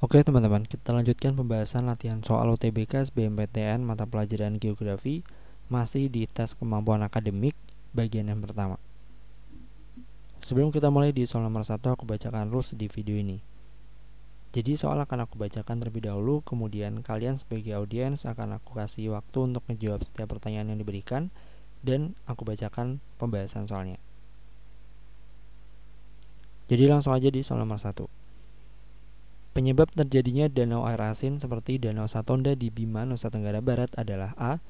Oke teman-teman, kita lanjutkan pembahasan latihan soal UTBK SBMPTN mata pelajaran geografi masih di tes kemampuan akademik bagian yang pertama. Sebelum kita mulai di soal nomor 1 aku bacakan rules di video ini. Jadi soal akan aku bacakan terlebih dahulu, kemudian kalian sebagai audiens akan aku kasih waktu untuk menjawab setiap pertanyaan yang diberikan dan aku bacakan pembahasan soalnya. Jadi langsung aja di soal nomor 1. Penyebab terjadinya danau air asin seperti Danau Satonda di Bima, Nusa Tenggara Barat adalah A.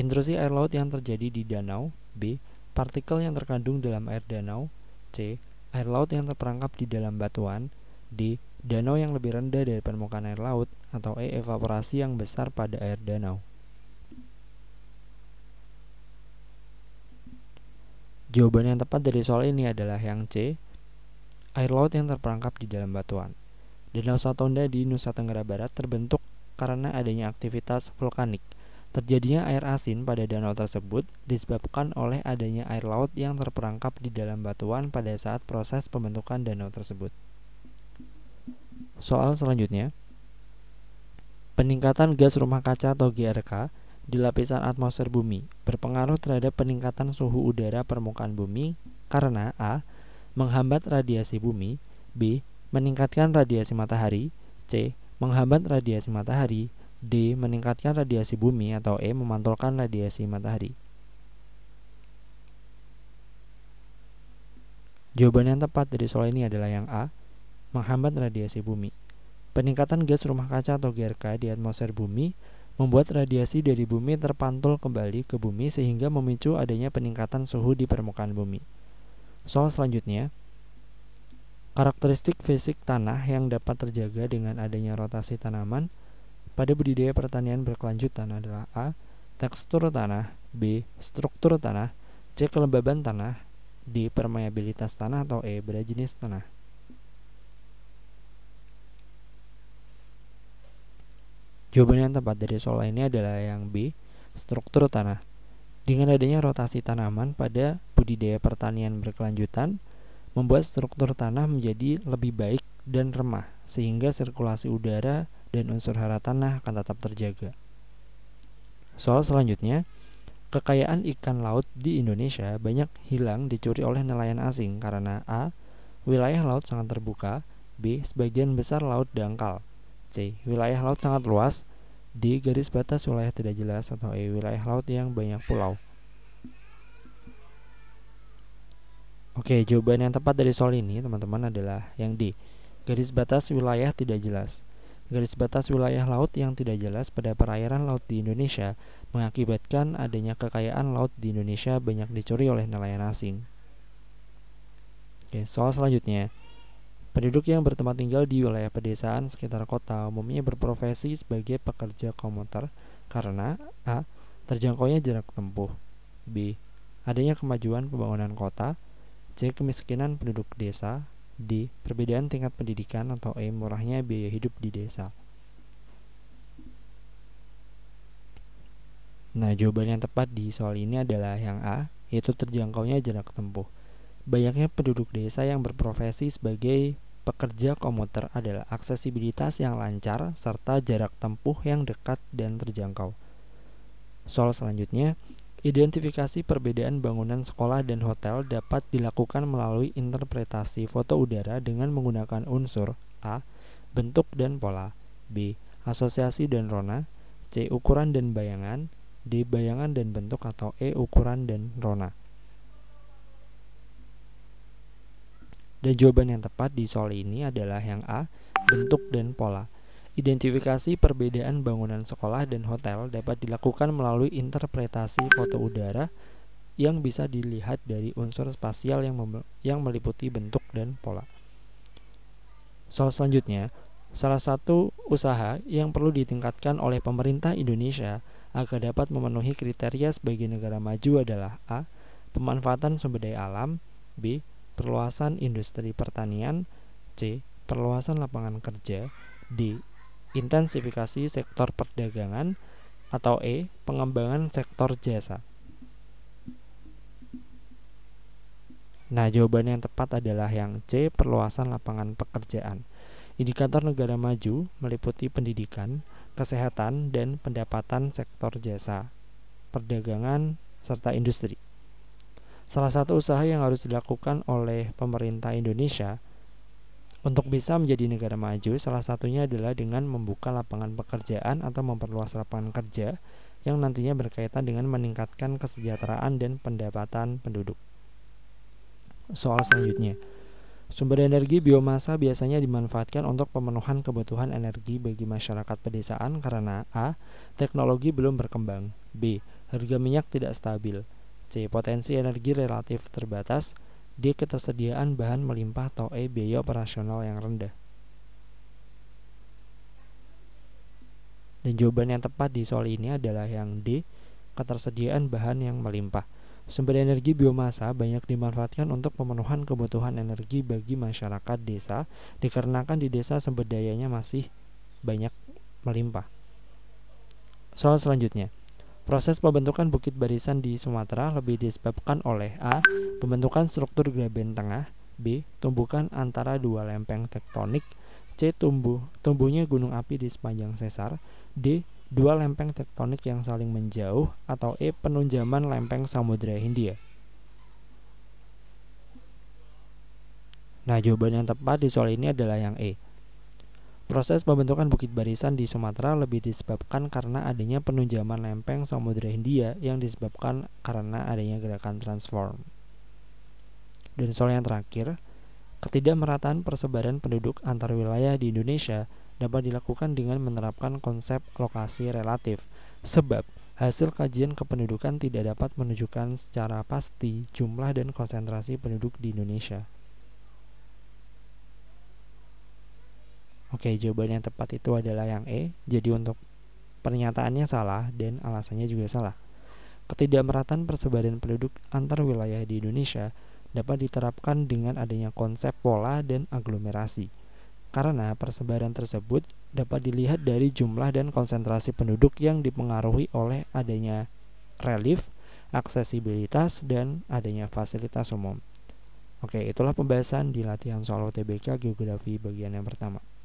Intrusi air laut yang terjadi di danau B. Partikel yang terkandung dalam air danau C. Air laut yang terperangkap di dalam batuan D. Danau yang lebih rendah dari permukaan air laut atau E. Evaporasi yang besar pada air danau Jawaban yang tepat dari soal ini adalah yang C. Air laut yang terperangkap di dalam batuan Danau Satonda di Nusa Tenggara Barat terbentuk karena adanya aktivitas vulkanik. Terjadinya air asin pada danau tersebut disebabkan oleh adanya air laut yang terperangkap di dalam batuan pada saat proses pembentukan danau tersebut. Soal selanjutnya, peningkatan gas rumah kaca atau GRK di lapisan atmosfer bumi berpengaruh terhadap peningkatan suhu udara permukaan bumi karena A. menghambat radiasi bumi, B meningkatkan radiasi matahari, C. menghambat radiasi matahari, D. meningkatkan radiasi bumi atau E. memantulkan radiasi matahari. Jawaban yang tepat dari soal ini adalah yang A, menghambat radiasi bumi. Peningkatan gas rumah kaca atau GRK di atmosfer bumi membuat radiasi dari bumi terpantul kembali ke bumi sehingga memicu adanya peningkatan suhu di permukaan bumi. Soal selanjutnya, Karakteristik fisik tanah yang dapat terjaga dengan adanya rotasi tanaman pada budidaya pertanian berkelanjutan adalah A. Tekstur tanah B. Struktur tanah C. Kelembaban tanah D. Permeabilitas tanah atau E. berjenis jenis tanah Jawaban yang tepat dari soal ini adalah yang B. Struktur tanah Dengan adanya rotasi tanaman pada budidaya pertanian berkelanjutan, membuat struktur tanah menjadi lebih baik dan remah, sehingga sirkulasi udara dan unsur hara tanah akan tetap terjaga. Soal selanjutnya, kekayaan ikan laut di Indonesia banyak hilang dicuri oleh nelayan asing karena A. Wilayah laut sangat terbuka, B. Sebagian besar laut dangkal, C. Wilayah laut sangat luas, D. Garis batas wilayah tidak jelas atau E. Wilayah laut yang banyak pulau. Oke, jawaban yang tepat dari soal ini teman-teman adalah yang D. Garis batas wilayah tidak jelas. Garis batas wilayah laut yang tidak jelas pada perairan laut di Indonesia mengakibatkan adanya kekayaan laut di Indonesia banyak dicuri oleh nelayan asing. Oke, soal selanjutnya. Penduduk yang bertempat tinggal di wilayah pedesaan sekitar kota umumnya berprofesi sebagai pekerja komuter karena A. Terjangkaunya jarak tempuh B. Adanya kemajuan pembangunan kota jadi kemiskinan penduduk desa D. Perbedaan tingkat pendidikan atau E. Murahnya biaya hidup di desa Nah, jawaban yang tepat di soal ini adalah yang A, yaitu terjangkaunya jarak tempuh. Banyaknya penduduk desa yang berprofesi sebagai pekerja komuter adalah aksesibilitas yang lancar serta jarak tempuh yang dekat dan terjangkau. Soal selanjutnya, Identifikasi perbedaan bangunan sekolah dan hotel dapat dilakukan melalui interpretasi foto udara dengan menggunakan unsur A. Bentuk dan pola B. Asosiasi dan rona C. Ukuran dan bayangan D. Bayangan dan bentuk atau E. Ukuran dan rona Dan jawaban yang tepat di soal ini adalah yang A. Bentuk dan pola Identifikasi perbedaan bangunan sekolah dan hotel dapat dilakukan melalui interpretasi foto udara yang bisa dilihat dari unsur spasial yang, yang meliputi bentuk dan pola. Soal selanjutnya, salah satu usaha yang perlu ditingkatkan oleh pemerintah Indonesia agar dapat memenuhi kriteria sebagai negara maju adalah A. Pemanfaatan sumber daya alam B. Perluasan industri pertanian C. Perluasan lapangan kerja D intensifikasi sektor perdagangan atau E, pengembangan sektor jasa. Nah, jawaban yang tepat adalah yang C, perluasan lapangan pekerjaan. Indikator negara maju meliputi pendidikan, kesehatan, dan pendapatan sektor jasa, perdagangan, serta industri. Salah satu usaha yang harus dilakukan oleh pemerintah Indonesia untuk bisa menjadi negara maju, salah satunya adalah dengan membuka lapangan pekerjaan atau memperluas lapangan kerja yang nantinya berkaitan dengan meningkatkan kesejahteraan dan pendapatan penduduk. Soal selanjutnya. Sumber energi biomasa biasanya dimanfaatkan untuk pemenuhan kebutuhan energi bagi masyarakat pedesaan karena A. Teknologi belum berkembang B. Harga minyak tidak stabil C. Potensi energi relatif terbatas D. Ketersediaan bahan melimpah atau E. Biaya operasional yang rendah Dan jawaban yang tepat di soal ini adalah yang D. Ketersediaan bahan yang melimpah Sumber energi biomasa banyak dimanfaatkan untuk pemenuhan kebutuhan energi bagi masyarakat desa dikarenakan di desa sumber dayanya masih banyak melimpah. Soal selanjutnya. Proses pembentukan bukit barisan di Sumatera lebih disebabkan oleh A. Pembentukan struktur graben tengah B. Tumbukan antara dua lempeng tektonik C. Tumbuh, tumbuhnya gunung api di sepanjang sesar D. Dua lempeng tektonik yang saling menjauh atau E. Penunjaman lempeng Samudra Hindia Nah jawaban yang tepat di soal ini adalah yang E Proses pembentukan bukit barisan di Sumatera lebih disebabkan karena adanya penunjaman lempeng Samudra Hindia yang disebabkan karena adanya gerakan transform. Dan soal yang terakhir, ketidakmerataan persebaran penduduk antar wilayah di Indonesia dapat dilakukan dengan menerapkan konsep lokasi relatif, sebab hasil kajian kependudukan tidak dapat menunjukkan secara pasti jumlah dan konsentrasi penduduk di Indonesia. Oke, jawaban yang tepat itu adalah yang E. Jadi untuk pernyataannya salah dan alasannya juga salah. Ketidakmerataan persebaran penduduk antar wilayah di Indonesia dapat diterapkan dengan adanya konsep pola dan aglomerasi. Karena persebaran tersebut dapat dilihat dari jumlah dan konsentrasi penduduk yang dipengaruhi oleh adanya relief, aksesibilitas, dan adanya fasilitas umum. Oke, itulah pembahasan di latihan soal UTBK Geografi bagian yang pertama.